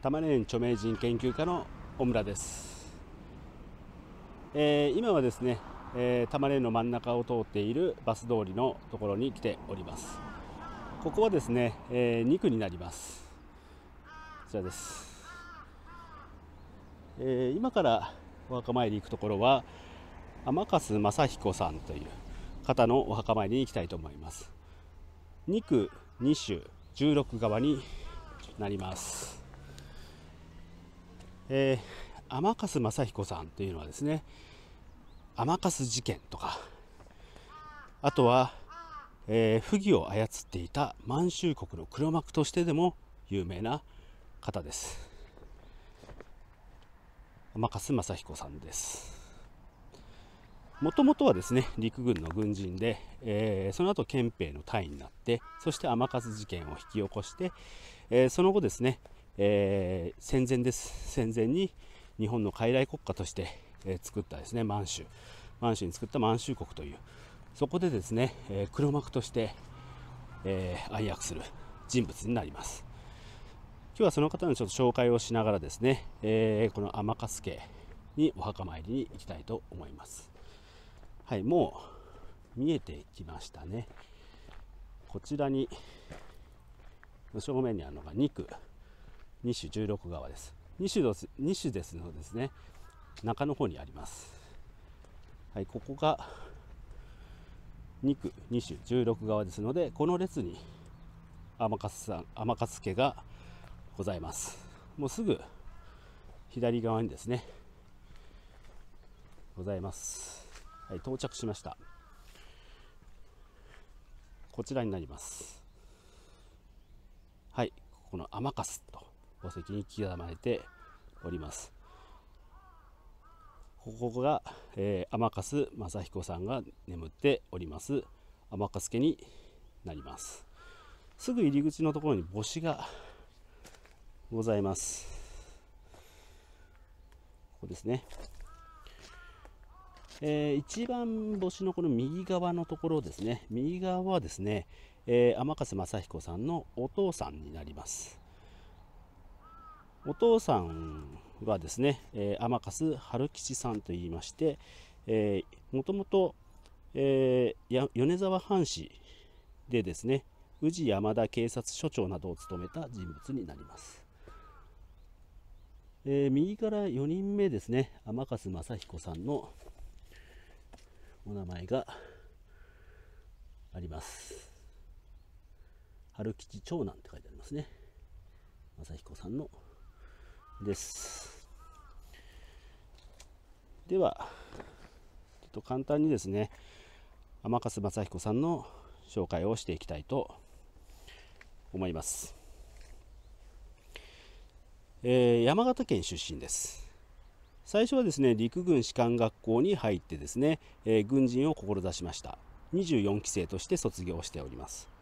玉ねぎ著名人研究家の小村です、えー、今はですね、えー、玉ねぎの真ん中を通っているバス通りのところに来ておりますここはですね、えー、2区になりますこちらです、えー、今からお墓参り行くところは天笠正彦さんという方のお墓参りに行きたいと思います2区2種16側になりますえー、天笠正彦さんというのはですね天笠事件とかあとは、えー、不義を操っていた満州国の黒幕としてでも有名な方です天笠正彦さんですもともとはですね陸軍の軍人で、えー、その後憲兵の隊員になってそして天笠事件を引き起こして、えー、その後ですねえー、戦前です。戦前に日本の傀儡国家として、えー、作ったですね、満州。満州に作った満州国という。そこでですね、えー、黒幕として、えー、暗躍する人物になります。今日はその方のちょっと紹介をしながらですね、えー、この天笠家にお墓参りに行きたいと思います。はい、もう見えてきましたね。こちらに、正面にあるのが2区。2種16側です2種です2種ですのですね中の方にありますはいここが2区2種16側ですのでこの列に天勝さん天勝家がございますもうすぐ左側にですねございますはい到着しましたこちらになりますはいこの天かと墓石に刻まれておりますここが、えー、天笠正彦さんが眠っております天笠家になりますすぐ入り口のところに墓子がございますここですねえー、一番星のこの右側のところですね右側はですね、えー、天笠正彦さんのお父さんになりますお父さんはですね、えー、天粕春吉さんといいまして、えー、もともと、えー、米沢藩士でですね宇治山田警察署長などを務めた人物になります、えー、右から4人目ですね天笠正彦さんのお名前があります春吉長男って書いてありますね正彦さんのですではちょっと簡単にですね天笠正彦さんの紹介をしていきたいと思います、えー、山形県出身です最初はですね陸軍士官学校に入ってですね、えー、軍人を志しました24期生として卒業しております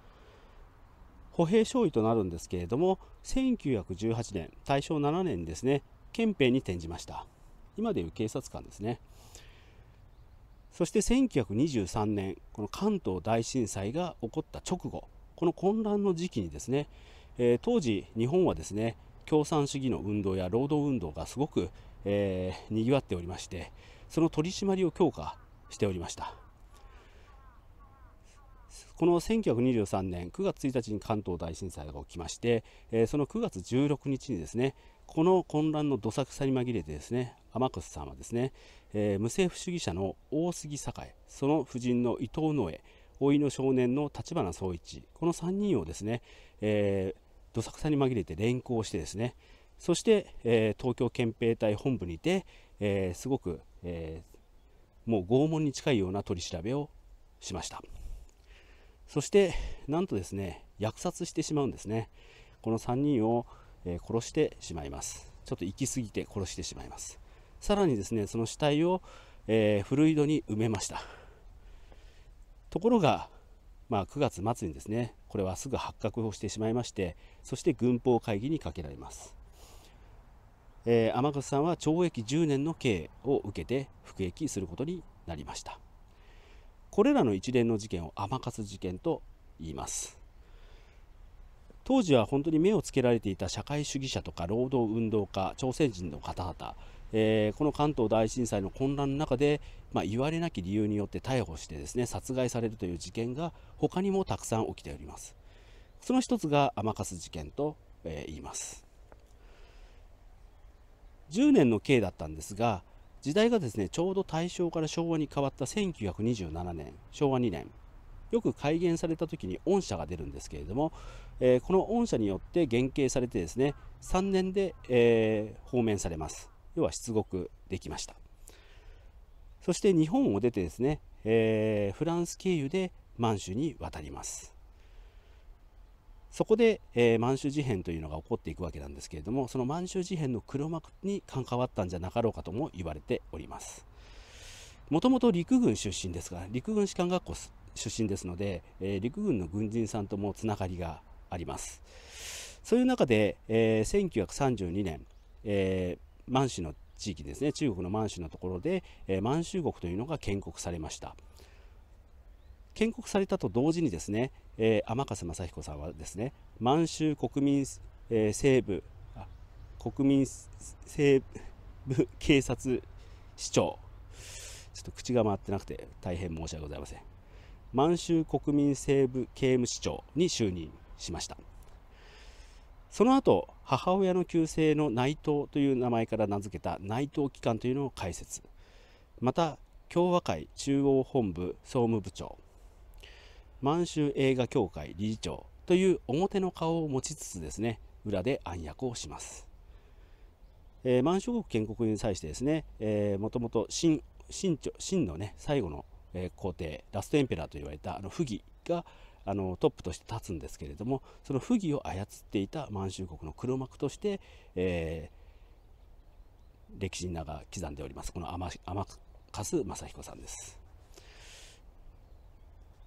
歩兵少尉となるんですけれども1918年大正7年ですね憲兵に転じました今でいう警察官ですねそして1923年この関東大震災が起こった直後この混乱の時期にですね、えー、当時日本はですね共産主義の運動や労働運動がすごく、えー、にぎわっておりましてその取り締まりを強化しておりましたこの1923年9月1日に関東大震災が起きまして、えー、その9月16日にですね、この混乱のどさくさに紛れてですね、天草さんはですね、えー、無政府主義者の大杉栄、その夫人の伊藤野江、老いの少年の立花宗一、この3人をですね、えー、どさくさに紛れて連行してですね、そして、えー、東京憲兵隊本部にて、えー、すごく、えー、もう拷問に近いような取り調べをしました。そしてなんとですね虐殺してしまうんですねこの3人を、え殺してしまいますちょっと行き過ぎて殺してしまいますさらにですねその死体を、えー、古井戸に埋めましたところが、まあ、9月末にですねこれはすぐ発覚をしてしまいましてそして軍法会議にかけられますえー、天笠さんは懲役10年の刑を受けて服役することになりました。これらの一連の事件を甘かす事件と言います当時は本当に目をつけられていた社会主義者とか労働運動家朝鮮人の方々、えー、この関東大震災の混乱の中で、まあ、言われなき理由によって逮捕してですね殺害されるという事件が他にもたくさん起きておりますその一つが甘か事件と、えー、言います10年の刑だったんですが時代がですね、ちょうど大正から昭和に変わった1927年、昭和2年、よく改元された時に御社が出るんですけれども、えー、この御社によって減刑されてですね、3年で、えー、放免されます。要は出国できました。そして日本を出てですね、えー、フランス経由で満州に渡ります。そこで、えー、満州事変というのが起こっていくわけなんですけれどもその満州事変の黒幕に関わったんじゃなかろうかとも言われておりますもともと陸軍出身ですが陸軍士官学校出身ですので、えー、陸軍の軍人さんともつながりがありますそういう中で、えー、1932年、えー、満州の地域ですね中国の満州のところで、えー、満州国というのが建国されました建国されたと同時にですね、えー、天笠雅彦さんはですね満州国民、えー、西部あ国民西部警察市長ちょっと口が回ってなくて大変申し訳ございません満州国民西部刑務市長に就任しましたその後母親の旧姓の内藤という名前から名付けた内藤機関というのを開設また共和会中央本部総務部長満州映画協会理事長という表の顔を持ちつつですね、裏で暗躍をします。えー、満州国建国に際してですね、えー、もともと清のね、最後の、えー、皇帝、ラストエンペラーと言われたあの溥儀があのトップとして立つんですけれども、その溥儀を操っていた満州国の黒幕として、えー、歴史に名が刻んでおります、この天天勝正彦さんです。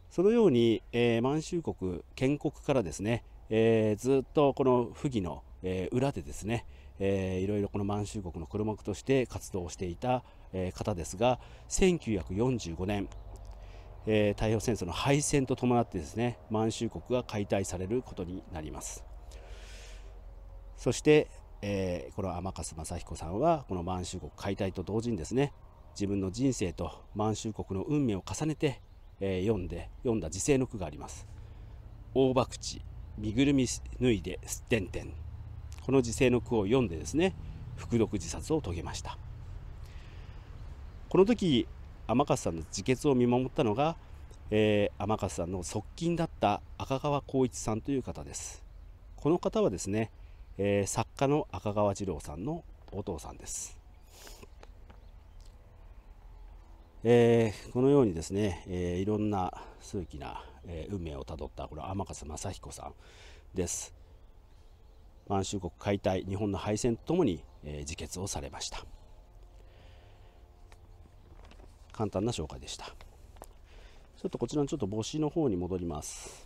そのように、えー、満州国建国からですね、えー、ずっとこの溥儀の、えー、裏でですね、えー、いろいろこの満州国の黒幕として活動していた、えー、方ですが1945年、えー、太平洋戦争の敗戦と伴ってですね満州国が解体されることになりますそして、えー、この天笠正彦さんはこの満州国解体と同時にですね自分の人生と満州国の運命を重ねてえー、読んで読んだ時世の句があります。大博打身ぐるみ脱いですってんてんこの時世の句を読んでですね服毒自殺を遂げましたこの時天勝さんの自決を見守ったのが、えー、天勝さんの側近だった赤川光一さんという方ですこの方はですね、えー、作家の赤川次郎さんのお父さんですえー、このようにですね、えー、いろんな数奇な、えー、運命をたどったこれは天笠正彦さんです満州国解体日本の敗戦とともに、え自決をされました簡単な紹介でしたちょっとこちらのちょっと帽子の方に戻ります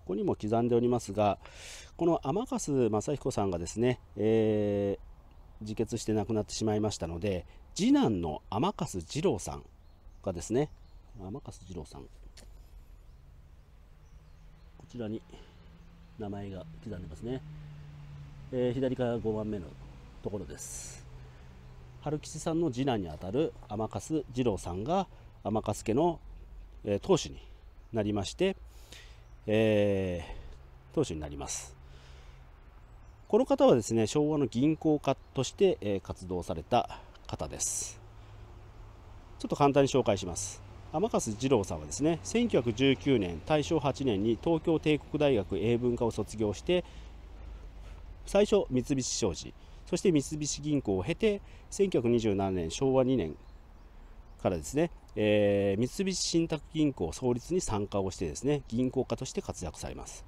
ここにも刻んでおりますがこの天笠正彦さんがですね、えー自決して亡くなってしまいましたので次男の天笠二郎さんがですね天笠二郎さんこちらに名前が刻んでますね、えー、左から5番目のところです春吉さんの次男にあたる天笠二郎さんが天笠家の、えー、当主になりまして、えー、当主になりますこの方はですね昭和の銀行家として、え活動された方ですちょっと簡単に紹介します天笠二郎さんはですね1919年大正8年に東京帝国大学英文科を卒業して最初三菱商事そして三菱銀行を経て1927年昭和2年からですね、えー、三菱信託銀行創立に参加をしてですね銀行家として活躍されます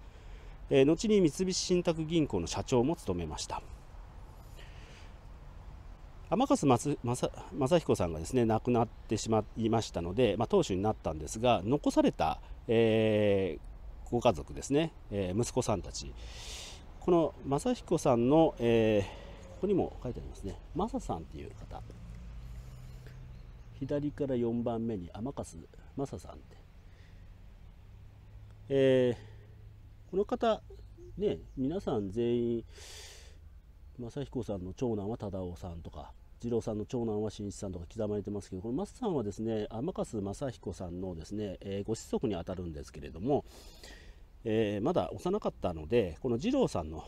え後に三菱信託銀行の社長も務めました天笠正正彦さんがですね亡くなってしまいましたので、まあ、当主になったんですが残された、えー、ご家族ですね、えー、息子さんたちこの正彦さんの、えー、ここにも書いてありますね正さんっていう方左から4番目に天笠正さんって、えーこの方ね皆さん全員正彦さんの長男は忠夫さんとか次郎さんの長男は新一さんとか刻まれてますけどこの松さんはですね天笠正彦さんのですね、えー、ご子息にあたるんですけれども、えー、まだ幼かったのでこの次郎さんの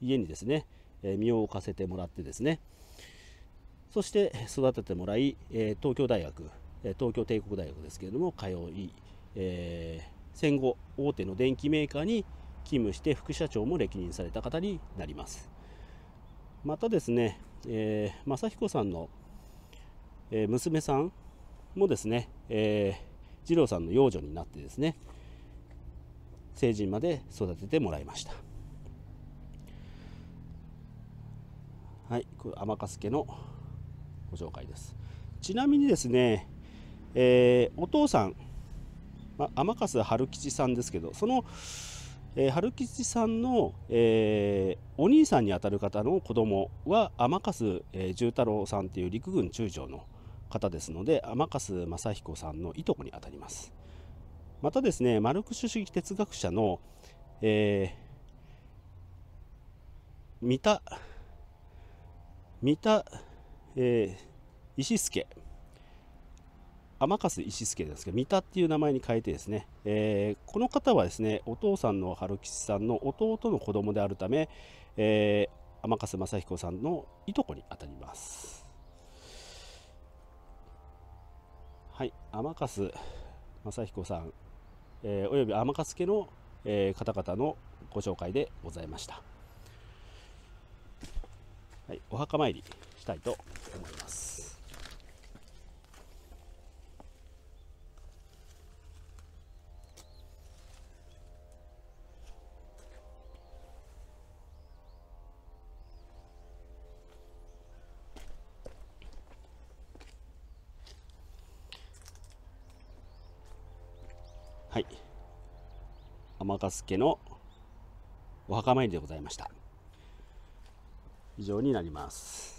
家にですね、え身を置かせてもらってですねそして育ててもらい、え東京大学東京帝国大学ですけれども通い、えー戦後大手の電機メーカーに勤務して副社長も歴任された方になりますまたですね、えー、正彦さんの、えー、娘さんもですね、えー、二郎さんの養女になってですね成人まで育ててもらいましたはいこれ天か家のご紹介ですちなみにですね、えー、お父さんまあ、天笠春吉さんですけどその、えー、春吉さんの、えー、お兄さんにあたる方の子供は天笠、えー、重太郎さんっていう陸軍中将の方ですので天笠正彦さんのいとこにあたりますまたですねマルクス主義哲学者の、えー、三田三田、えー、石助天笠石助ですけど、三田っていう名前に変えてですね、えー、この方はですね、お父さんの春吉さんの弟の子供であるため、えー、天笠正彦さんのいとこにあたります。はい、天笠正彦さん、えー、および天笠家の、えー、方々のご紹介でございました。はい、お墓参りしたいと思います。はい天かす家のお墓参りでございました以上になります